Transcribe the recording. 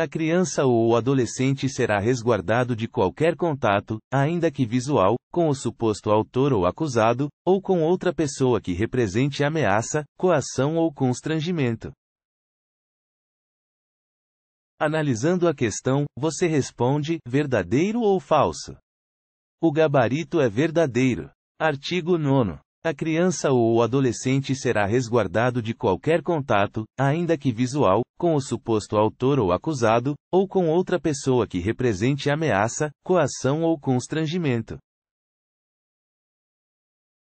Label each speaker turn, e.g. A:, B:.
A: A criança ou o adolescente será resguardado de qualquer contato, ainda que visual, com o suposto autor ou acusado, ou com outra pessoa que represente ameaça, coação ou constrangimento. Analisando a questão, você responde: verdadeiro ou falso? O gabarito é verdadeiro. Artigo 9. A criança ou o adolescente será resguardado de qualquer contato, ainda que visual, com o suposto autor ou acusado, ou com outra pessoa que represente ameaça, coação ou constrangimento.